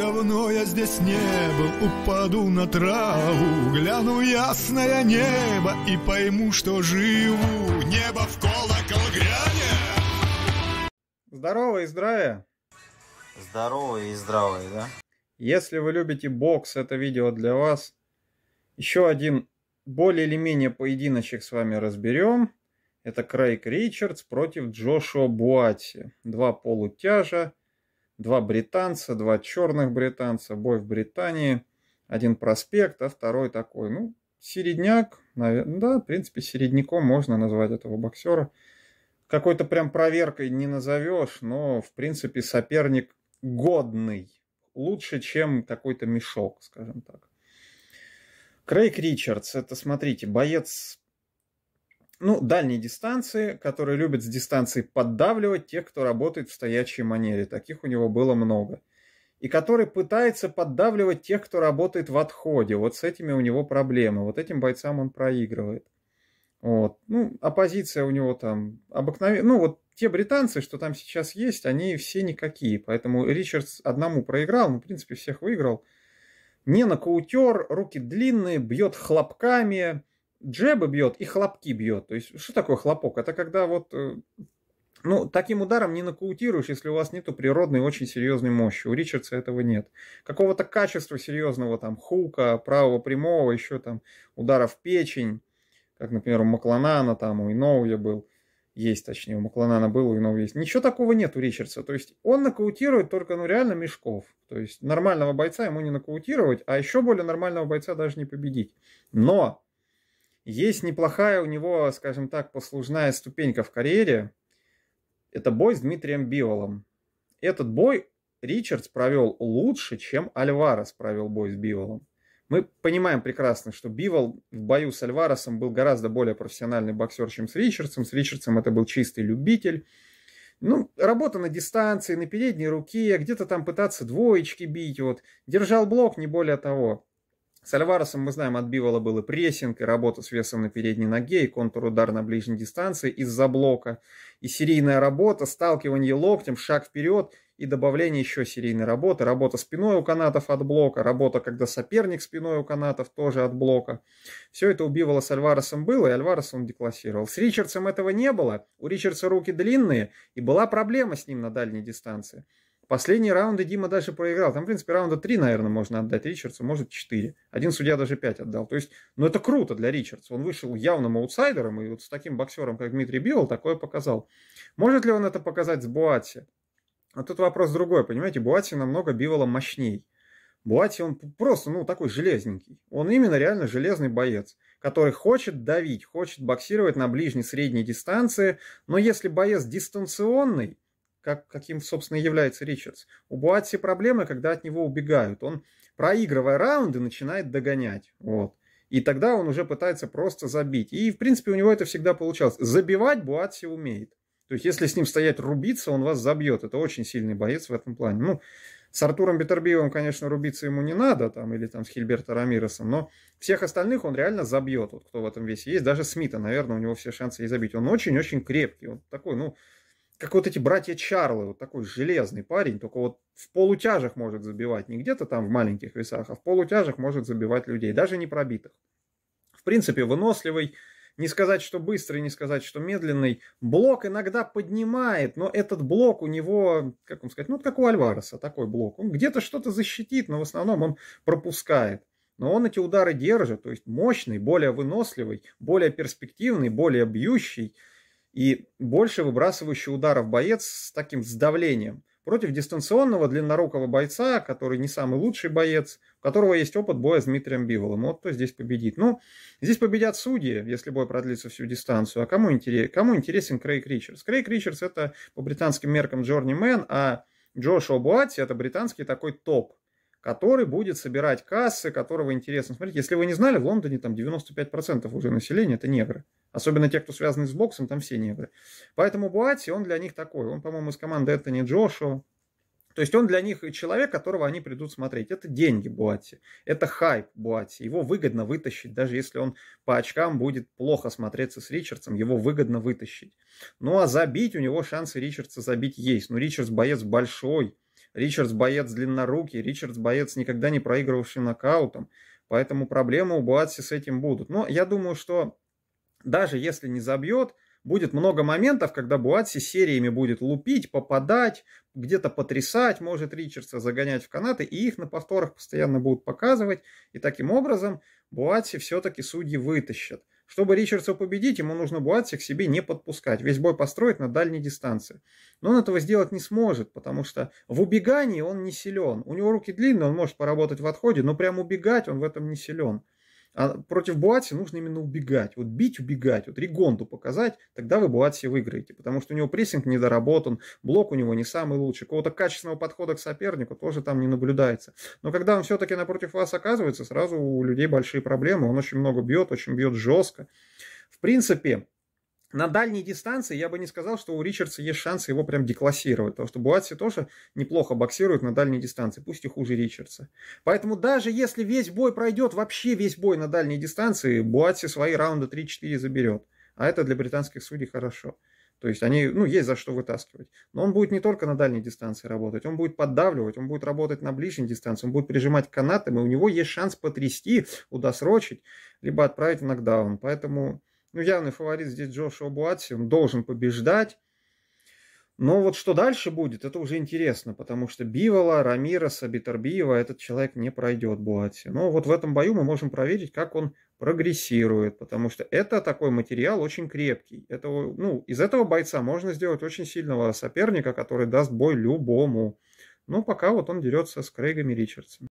Давно я здесь не был, упаду на траву Гляну ясное небо и пойму, что живу Небо в колокол гряне Здорово и здравия! Здорово и здравия, да? Если вы любите бокс, это видео для вас. Еще один более или менее поединочек с вами разберем. Это Крейг Ричардс против Джошуа Буати. Два полутяжа два британца, два черных британца, бой в Британии, один проспект, а второй такой, ну, середняк, наверное, да, в принципе, середняком можно назвать этого боксера. Какой-то прям проверкой не назовешь, но, в принципе, соперник годный, лучше, чем какой-то мешок, скажем так. Крейг Ричардс, это, смотрите, боец ну, дальние дистанции, которые любят с дистанции поддавливать тех, кто работает в стоячей манере. Таких у него было много. И который пытается поддавливать тех, кто работает в отходе. Вот с этими у него проблемы. Вот этим бойцам он проигрывает. Вот. Ну, оппозиция у него там обыкновенная. Ну, вот те британцы, что там сейчас есть, они все никакие. Поэтому Ричардс одному проиграл, но, в принципе, всех выиграл. Не на каутер, руки длинные, бьет хлопками, джебы бьет и хлопки бьет. То есть, что такое хлопок? Это когда вот э, ну, таким ударом не нокаутируешь, если у вас нету природной очень серьезной мощи. У Ричардса этого нет. Какого-то качества серьезного там хука, правого прямого, еще там удара в печень, как, например, у Макланана там, у Иноуя был. Есть, точнее, у Макланана был, у Иноу есть. Ничего такого нет у Ричардса. То есть он нокаутирует только, ну, реально мешков. То есть нормального бойца ему не нокаутировать, а еще более нормального бойца даже не победить. Но есть неплохая у него, скажем так, послужная ступенька в карьере. Это бой с Дмитрием Биволом. Этот бой Ричардс провел лучше, чем Альварес провел бой с Биволом. Мы понимаем прекрасно, что Бивол в бою с Альваресом был гораздо более профессиональный боксер, чем с Ричардсом. С Ричардсом это был чистый любитель. Ну, работа на дистанции, на передней руке, где-то там пытаться двоечки бить, вот. Держал блок, не более того. С Альваресом, мы знаем, отбивала был и прессинг, и работа с весом на передней ноге, и контур контрудар на ближней дистанции из-за блока, и серийная работа, сталкивание локтем, шаг вперед, и добавление еще серийной работы, работа спиной у канатов от блока, работа, когда соперник спиной у канатов тоже от блока. Все это убивало с Альваресом было, и Альварес он деклассировал. С Ричардсом этого не было, у Ричардса руки длинные, и была проблема с ним на дальней дистанции. Последние раунды Дима даже проиграл. Там, в принципе, раунда 3, наверное, можно отдать Ричардсу, может, 4. Один судья даже 5 отдал. То есть, ну, это круто для Ричардса. Он вышел явным аутсайдером, и вот с таким боксером, как Дмитрий Биол, такое показал. Может ли он это показать с Буатси? А тут вопрос другой, понимаете, Буатси намного Бивола мощней. Буати, он просто, ну, такой железненький. Он именно реально железный боец, который хочет давить, хочет боксировать на ближней, средней дистанции. Но если боец дистанционный, как, каким, собственно, и является Ричардс. У Буатси проблемы, когда от него убегают. Он, проигрывая раунды, начинает догонять. Вот. И тогда он уже пытается просто забить. И, в принципе, у него это всегда получалось. Забивать Буатси умеет. То есть, если с ним стоять рубиться, он вас забьет. Это очень сильный боец в этом плане. Ну, с Артуром Бетербиевым, конечно, рубиться ему не надо, там, или там с Хильберто Рамиросом, но всех остальных он реально забьет, вот кто в этом весе есть. Даже Смита, наверное, у него все шансы и забить. Он очень-очень крепкий. Он такой, ну, как вот эти братья Чарлы, вот такой железный парень, только вот в полутяжах может забивать, не где-то там в маленьких весах, а в полутяжах может забивать людей, даже не пробитых. В принципе, выносливый, не сказать, что быстрый, не сказать, что медленный. Блок иногда поднимает, но этот блок у него, как вам сказать, ну, как у Альвареса такой блок. Он где-то что-то защитит, но в основном он пропускает. Но он эти удары держит, то есть мощный, более выносливый, более перспективный, более бьющий – и больше выбрасывающий ударов боец с таким сдавлением. Против дистанционного длиннорукого бойца, который не самый лучший боец, у которого есть опыт боя с Дмитрием Биволом. Вот кто здесь победит. Ну, здесь победят судьи, если бой продлится всю дистанцию. А кому, интерес, кому интересен Крейг Ричардс? Крейг Ричардс – это по британским меркам Джорни Мэн, а Джошуа Буатти – это британский такой топ который будет собирать кассы, которого интересно Смотрите, Если вы не знали, в Лондоне там 95% уже населения – это негры. Особенно те, кто связаны с боксом, там все негры. Поэтому Буати, он для них такой. Он, по-моему, из команды это не Джошуа. То есть он для них человек, которого они придут смотреть. Это деньги Буати, это хайп Буати. Его выгодно вытащить, даже если он по очкам будет плохо смотреться с Ричардсом, его выгодно вытащить. Ну а забить у него шансы Ричардса забить есть. Но ну, Ричардс боец большой, Ричардс боец длиннорукий, Ричардс боец никогда не проигрывавший нокаутом. Поэтому проблемы у Буати с этим будут. Но я думаю, что даже если не забьет, будет много моментов, когда Буатси сериями будет лупить, попадать, где-то потрясать, может Ричардса загонять в канаты, и их на повторах постоянно будут показывать, и таким образом Буатси все-таки судьи вытащат. Чтобы Ричардса победить, ему нужно Буатси к себе не подпускать, весь бой построить на дальней дистанции. Но он этого сделать не сможет, потому что в убегании он не силен. У него руки длинные, он может поработать в отходе, но прям убегать он в этом не силен. А против Буатси нужно именно убегать. Вот бить, убегать. Вот Ригонду показать, тогда вы Буатси выиграете. Потому что у него прессинг недоработан, блок у него не самый лучший. Какого-то качественного подхода к сопернику тоже там не наблюдается. Но когда он все-таки напротив вас оказывается, сразу у людей большие проблемы. Он очень много бьет, очень бьет жестко. В принципе, на дальней дистанции я бы не сказал, что у Ричардса есть шанс его прям деклассировать, потому что Буатси тоже неплохо боксирует на дальней дистанции, пусть и хуже Ричардса. Поэтому даже если весь бой пройдет, вообще весь бой на дальней дистанции, Буатси свои раунда 3-4 заберет. А это для британских судей хорошо. То есть они, ну, есть за что вытаскивать. Но он будет не только на дальней дистанции работать, он будет поддавливать, он будет работать на ближней дистанции, он будет прижимать канатом, и у него есть шанс потрясти, удосрочить, либо отправить в нокдаун. Поэтому ну, явный фаворит здесь Джошуа Буатси, он должен побеждать. Но вот что дальше будет, это уже интересно, потому что Бивола, Рамироса, Битербиева этот человек не пройдет Буатси. Но вот в этом бою мы можем проверить, как он прогрессирует, потому что это такой материал очень крепкий. Это, ну, из этого бойца можно сделать очень сильного соперника, который даст бой любому. Но пока вот он дерется с Крейгами Ричардсом.